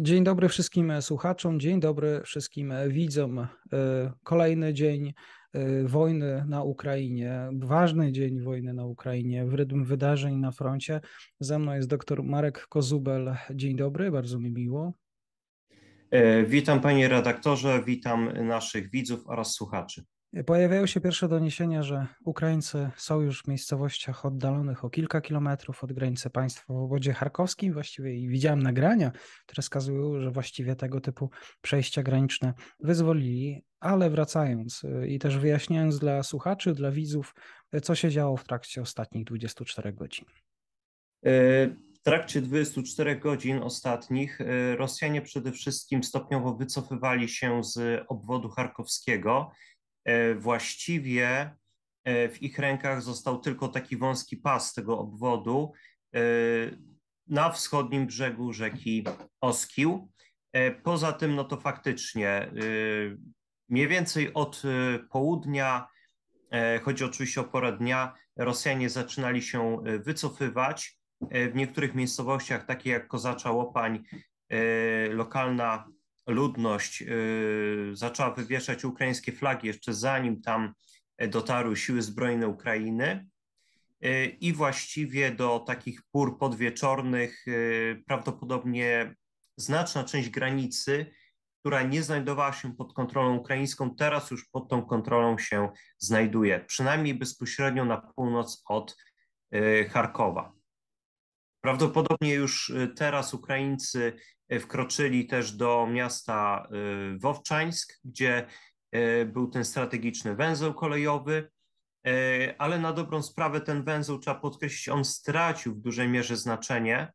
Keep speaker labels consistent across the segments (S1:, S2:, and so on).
S1: Dzień dobry wszystkim e, słuchaczom, dzień dobry wszystkim e, widzom. E, kolejny dzień wojny na Ukrainie, ważny dzień wojny na Ukrainie, w rytm wydarzeń na froncie. Ze mną jest dr Marek Kozubel. Dzień dobry, bardzo mi miło.
S2: Witam panie redaktorze, witam naszych widzów oraz słuchaczy.
S1: Pojawiają się pierwsze doniesienia, że Ukraińcy są już w miejscowościach oddalonych o kilka kilometrów od granicy państwa w obwodzie charkowskim właściwie i widziałem nagrania, które wskazują, że właściwie tego typu przejścia graniczne wyzwolili, ale wracając y, i też wyjaśniając dla słuchaczy, dla widzów, y, co się działo w trakcie ostatnich 24
S2: godzin. Y, w trakcie 24 godzin ostatnich Rosjanie przede wszystkim stopniowo wycofywali się z obwodu charkowskiego E, właściwie e, w ich rękach został tylko taki wąski pas tego obwodu e, na wschodnim brzegu rzeki Oskił. Poza tym, no to faktycznie mniej więcej od południa, chodzi oczywiście o porę dnia, Rosjanie zaczynali się wycofywać. W niektórych miejscowościach, takie jak Kozacza Łopań, lokalna ludność y, zaczęła wywieszać ukraińskie flagi jeszcze zanim tam e, dotarły siły zbrojne Ukrainy. Y, I właściwie do takich pór podwieczornych y, prawdopodobnie znaczna część granicy, która nie znajdowała się pod kontrolą ukraińską, teraz już pod tą kontrolą się znajduje, przynajmniej bezpośrednio na północ od Charkowa. Prawdopodobnie już y, teraz Ukraińcy y, wkroczyli też do miasta y, Wowczańsk, gdzie był ten strategiczny węzeł kolejowy, ale na dobrą sprawę ten węzeł, trzeba podkreślić, on stracił w dużej mierze znaczenie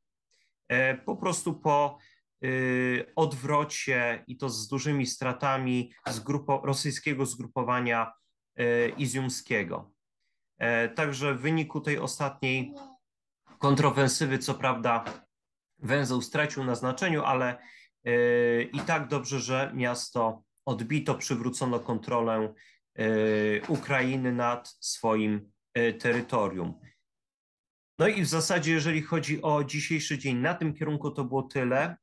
S2: po prostu po odwrocie i to z dużymi stratami z rosyjskiego zgrupowania izjumskiego. Także w wyniku tej ostatniej kontrowersywy, co prawda węzeł stracił na znaczeniu, ale e, i tak dobrze, że miasto odbito, przywrócono kontrolę e, Ukrainy nad swoim e, terytorium. No i w zasadzie, jeżeli chodzi o dzisiejszy dzień, na tym kierunku to było tyle.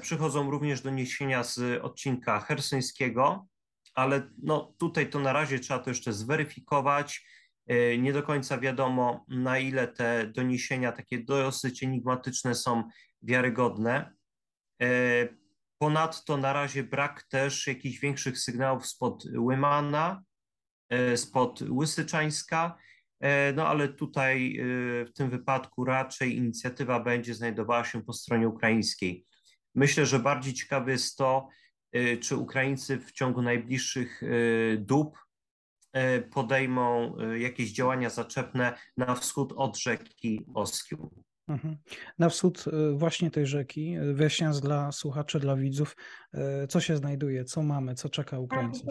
S2: Przychodzą również doniesienia z odcinka hersyńskiego, ale no tutaj to na razie trzeba to jeszcze zweryfikować. Y, nie do końca wiadomo, na ile te doniesienia takie dosyć enigmatyczne są wiarygodne. Y, ponadto na razie brak też jakichś większych sygnałów spod Łymana, y, spod Łysyczańska, no ale tutaj w tym wypadku raczej inicjatywa będzie znajdowała się po stronie ukraińskiej. Myślę, że bardziej ciekawe jest to, czy Ukraińcy w ciągu najbliższych dób E, podejmą e, jakieś działania zaczepne na wschód od rzeki Oskiu.
S1: Mhm. Na wschód e, właśnie tej rzeki, wyjaśniając dla słuchaczy, dla widzów, co się znajduje, co mamy, co czeka Ukraińców.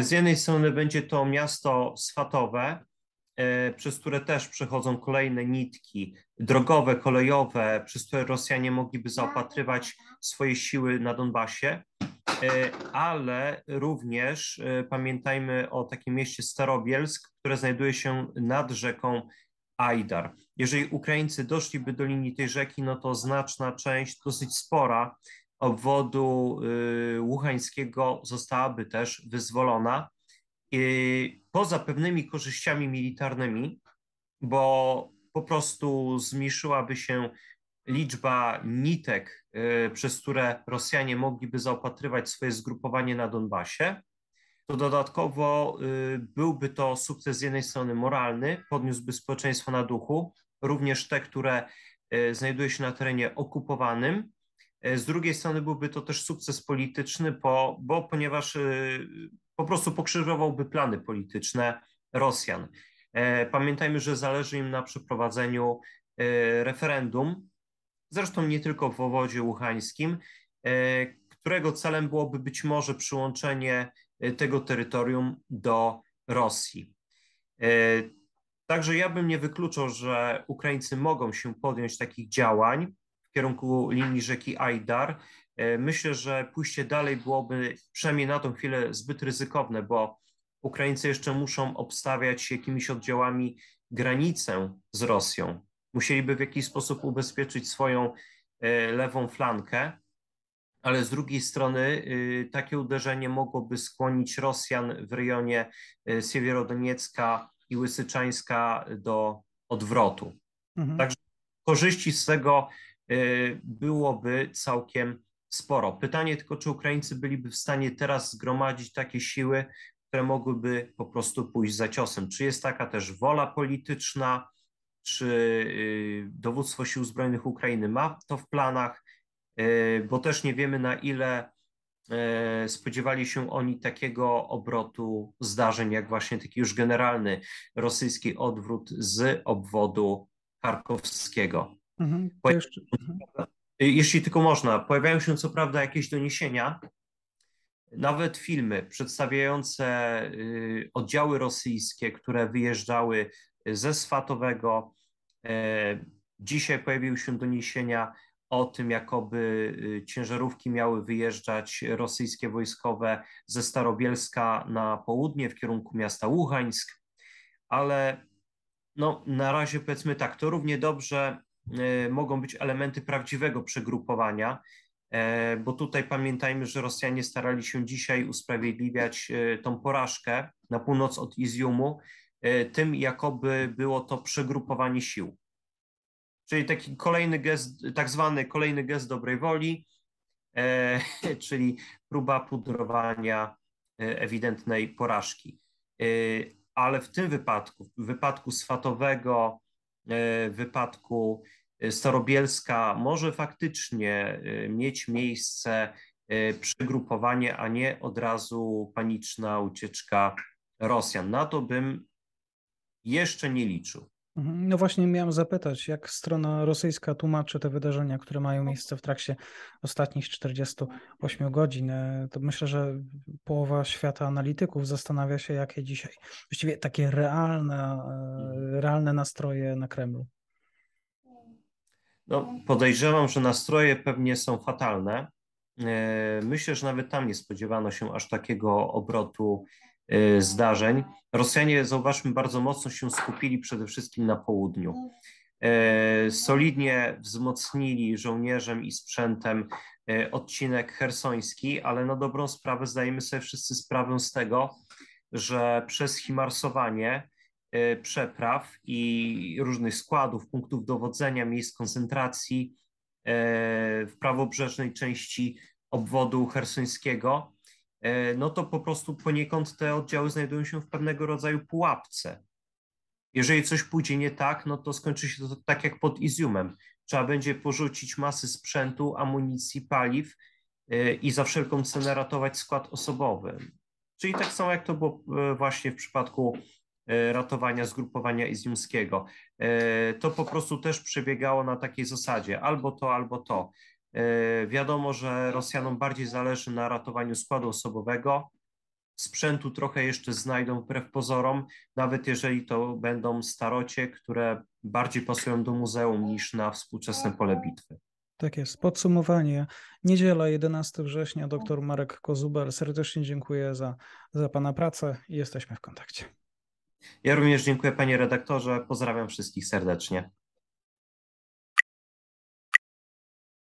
S2: Z jednej strony będzie to miasto swatowe, przez które też przechodzą kolejne nitki drogowe, kolejowe, przez które Rosjanie mogliby zaopatrywać swoje siły na Donbasie. E, ale również e, pamiętajmy o takim mieście Starobielsk, które znajduje się nad rzeką Ajdar. Jeżeli Ukraińcy doszliby do linii tej rzeki, no to znaczna część, dosyć spora obwodu y, łuchańskiego zostałaby też wyzwolona. Poza pewnymi korzyściami militarnymi, bo po prostu zmniejszyłaby się liczba nitek, y, przez które Rosjanie mogliby zaopatrywać swoje zgrupowanie na Donbasie, to dodatkowo y, byłby to sukces z jednej strony moralny, podniósłby społeczeństwo na duchu, również te, które y, znajduje się na terenie okupowanym. Z drugiej strony byłby to też sukces polityczny, bo, bo ponieważ po prostu pokrzyżowałby plany polityczne Rosjan. E, pamiętajmy, że zależy im na przeprowadzeniu referendum zresztą nie tylko w Owodzie łuchańskim, e, którego celem byłoby być może przyłączenie e, tego terytorium do Rosji. E, także ja bym nie wykluczał, że Ukraińcy mogą się podjąć takich działań w kierunku linii rzeki Ajdar. Myślę, że pójście dalej byłoby przynajmniej na tą chwilę zbyt ryzykowne, bo Ukraińcy jeszcze muszą obstawiać jakimiś oddziałami granicę z Rosją. Musieliby w jakiś sposób ubezpieczyć swoją e, lewą flankę, ale z drugiej strony y, takie uderzenie mogłoby skłonić Rosjan w rejonie e, Siewierodoniecka i Łysyczańska do odwrotu. Mhm. Także korzyści z tego e, byłoby całkiem sporo. Pytanie tylko, czy Ukraińcy byliby w stanie teraz zgromadzić takie siły, które mogłyby po prostu pójść za ciosem. Czy jest taka też wola polityczna, czy y, dowództwo Sił Zbrojnych Ukrainy ma to w planach, y, bo też nie wiemy na ile y, spodziewali się oni takiego obrotu zdarzeń, jak właśnie taki już generalny rosyjski odwrót z obwodu karkowskiego. Mhm, jeszcze... Mhm. Jeśli tylko można, pojawiają się co prawda jakieś doniesienia, nawet filmy przedstawiające oddziały rosyjskie, które wyjeżdżały ze Swatowego. E, dzisiaj pojawiły się doniesienia o tym, jakoby e, ciężarówki miały wyjeżdżać rosyjskie wojskowe ze Starobielska na południe w kierunku miasta Łuchańsk, ale no, na razie powiedzmy tak, to równie dobrze e, mogą być elementy prawdziwego przegrupowania, bo tutaj pamiętajmy, że Rosjanie starali się dzisiaj usprawiedliwiać tą porażkę na północ od Iziumu E, tym, jakoby było to przegrupowanie sił. Czyli taki kolejny gest, tak zwany kolejny gest dobrej woli, e, czyli próba pudrowania e, ewidentnej porażki. Ale w tym wypadku, w wypadku swatowego, w wypadku Starobielska może faktycznie mieć miejsce przegrupowanie, a nie od razu paniczna ucieczka Rosjan. Na to bym jeszcze nie liczył.
S1: Mhm. No właśnie miałem zapytać, jak strona rosyjska tłumaczy te wydarzenia, które mają miejsce w trakcie ostatnich 48 godzin. E, to myślę, że połowa świata analityków zastanawia się, jakie dzisiaj właściwie takie realne, e, realne nastroje na Kremlu.
S2: No, podejrzewam, że nastroje pewnie są fatalne. E, myślę, że nawet tam nie spodziewano się aż takiego obrotu Y, zdarzeń. Rosjanie, zauważmy, bardzo mocno się skupili przede wszystkim na południu. Y, solidnie wzmocnili żołnierzem i sprzętem y, odcinek hersoński, ale na dobrą sprawę zdajemy sobie wszyscy sprawę z tego, że przez himarsowanie przepraw i różnych składów, punktów dowodzenia, miejsc koncentracji w prawobrzeżnej części obwodu hersońskiego E, no to po prostu poniekąd te oddziały znajdują się w pewnego rodzaju pułapce. Jeżeli coś pójdzie nie tak, no to skończy się to tak jak pod Iziumem. Trzeba będzie porzucić masy sprzętu, amunicji, paliw e, i za wszelką cenę ratować skład osobowy. Czyli tak samo jak to było e, właśnie w przypadku ratowania zgrupowania Iziumskiego To po prostu też przebiegało na takiej zasadzie albo to, albo to. E, wiadomo, że Rosjanom bardziej zależy na ratowaniu składu osobowego. Sprzętu trochę jeszcze znajdą wbrew pozorom, nawet jeżeli to będą starocie, które bardziej pasują do muzeum niż na współczesne pole bitwy.
S1: Tak jest. Podsumowanie. Niedziela 11 września. Dr Marek Kozuber. Serdecznie dziękuję za, za Pana pracę i jesteśmy w kontakcie.
S2: Ja również dziękuję Panie redaktorze. Pozdrawiam wszystkich serdecznie.